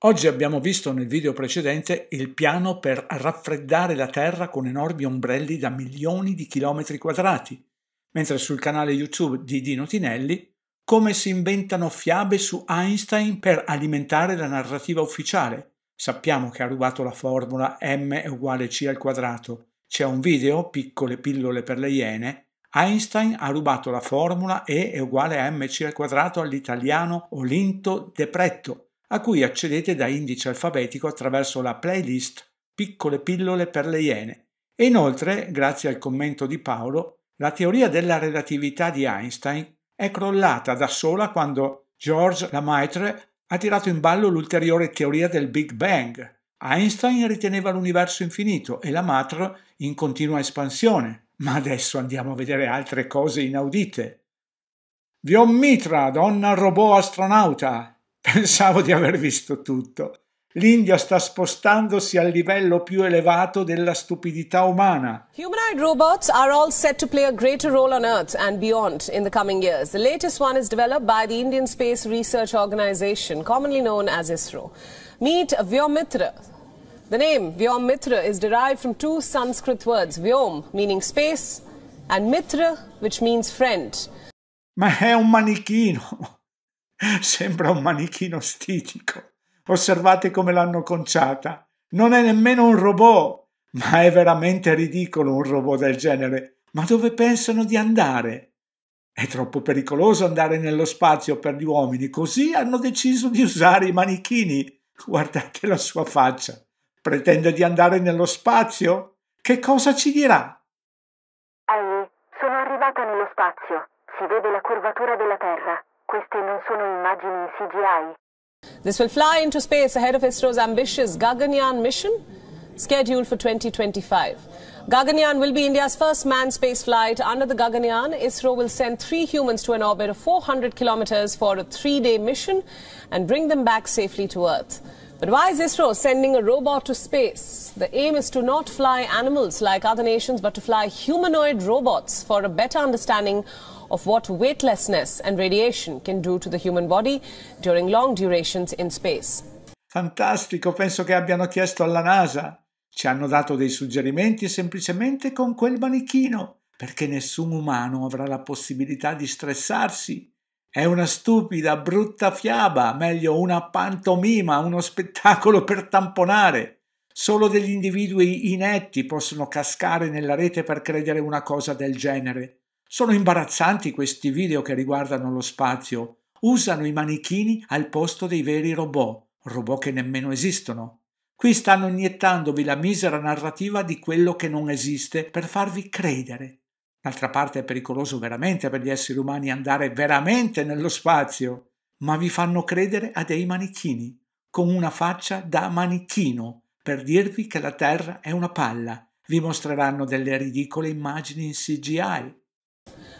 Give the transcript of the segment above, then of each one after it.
Oggi abbiamo visto nel video precedente il piano per raffreddare la Terra con enormi ombrelli da milioni di chilometri quadrati, mentre sul canale YouTube di Dino Tinelli come si inventano fiabe su Einstein per alimentare la narrativa ufficiale. Sappiamo che ha rubato la formula m è uguale c al quadrato. C'è un video, piccole pillole per le iene, Einstein ha rubato la formula E è uguale a mc al quadrato all'italiano Olinto De Pretto a cui accedete da indice alfabetico attraverso la playlist Piccole pillole per le iene. E inoltre, grazie al commento di Paolo, la teoria della relatività di Einstein è crollata da sola quando George Lemaitre ha tirato in ballo l'ulteriore teoria del Big Bang. Einstein riteneva l'universo infinito e la Lemaitre in continua espansione. Ma adesso andiamo a vedere altre cose inaudite. Vion Mitra, donna robot astronauta, Pensavo di aver visto tutto. L'India sta spostandosi al livello più elevato della stupidità umana. Humanoid robots are all set to play a greater role on Earth and beyond in the coming years. The latest one is developed by the Indian Space Research Organization, commonly known as ISRO. Meet Vyomitra. The name Vyomitra is derived from two Sanskrit words, Vyom meaning space and Mitra which means friend. Ma è un manichino. Sembra un manichino stitico. Osservate come l'hanno conciata. Non è nemmeno un robot. Ma è veramente ridicolo un robot del genere. Ma dove pensano di andare? È troppo pericoloso andare nello spazio per gli uomini, così hanno deciso di usare i manichini. Guardate la sua faccia. Pretende di andare nello spazio? Che cosa ci dirà? Annie, sono arrivata nello spazio. Si vede la curvatura della Terra. queste non sono immagini CGI. This will fly into space ahead of ISRO's ambitious Gaganyaan mission, scheduled for 2025. Gaganyaan will be India's first manned space flight. Under the Gaganyaan, ISRO will send three humans to an orbit of 400 kilometers for a three-day mission and bring them back safely to Earth. But why is ISRO sending a robot to space? The aim is to not fly animals like other nations, but to fly humanoid robots for a better understanding of what weightlessness and radiation can do to the human body during long durations in space. Fantastico, penso che abbiano chiesto alla NASA. Ci hanno dato dei suggerimenti semplicemente con quel manichino, perché nessun umano avrà la possibilità di stressarsi è una stupida, brutta fiaba, meglio una pantomima, uno spettacolo per tamponare. Solo degli individui inetti possono cascare nella rete per credere una cosa del genere. Sono imbarazzanti questi video che riguardano lo spazio. Usano i manichini al posto dei veri robot, robot che nemmeno esistono. Qui stanno iniettandovi la misera narrativa di quello che non esiste per farvi credere. D'altra parte è pericoloso veramente per gli esseri umani andare veramente nello spazio, ma vi fanno credere a dei manichini, con una faccia da manichino, per dirvi che la Terra è una palla. Vi mostreranno delle ridicole immagini in CGI.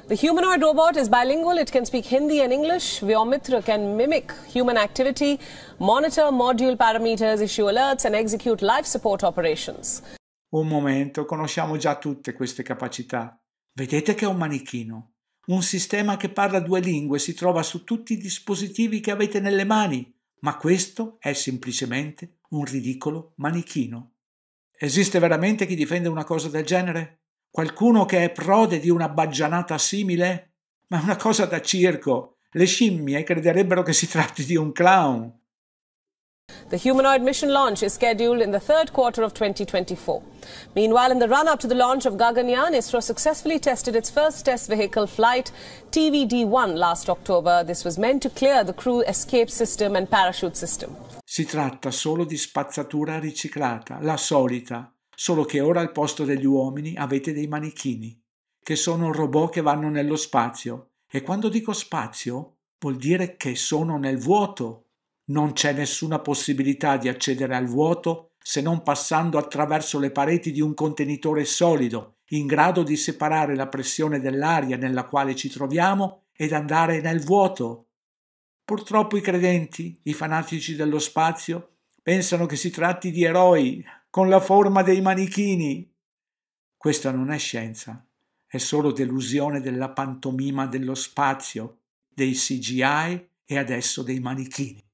The humanoid robot is bilingual. It can speak Hindi and English. Vyomitra can mimic human activity, monitor module parameters, issue alerts and execute life support operations. Un momento, conosciamo già tutte queste capacità. Vedete che è un manichino, un sistema che parla due lingue si trova su tutti i dispositivi che avete nelle mani, ma questo è semplicemente un ridicolo manichino. Esiste veramente chi difende una cosa del genere? Qualcuno che è prode di una baggianata simile? Ma è una cosa da circo. Le scimmie crederebbero che si tratti di un clown. The humanoid mission launch is scheduled in the third quarter of 2024. Meanwhile, in the run-up to the launch of Gaganyaan, ISRO successfully tested its first test vehicle flight, TVD-1, last October. This was meant to clear the crew escape system and parachute system. Si tratta solo di spazzatura riciclata, la solita, solo che ora al posto degli uomini avete dei manichini, che sono robot che vanno nello spazio. E quando dico spazio, vuol dire che sono nel vuoto. Non c'è nessuna possibilità di accedere al vuoto se non passando attraverso le pareti di un contenitore solido, in grado di separare la pressione dell'aria nella quale ci troviamo ed andare nel vuoto. Purtroppo i credenti, i fanatici dello spazio, pensano che si tratti di eroi con la forma dei manichini. Questa non è scienza, è solo delusione della pantomima dello spazio, dei CGI e adesso dei manichini.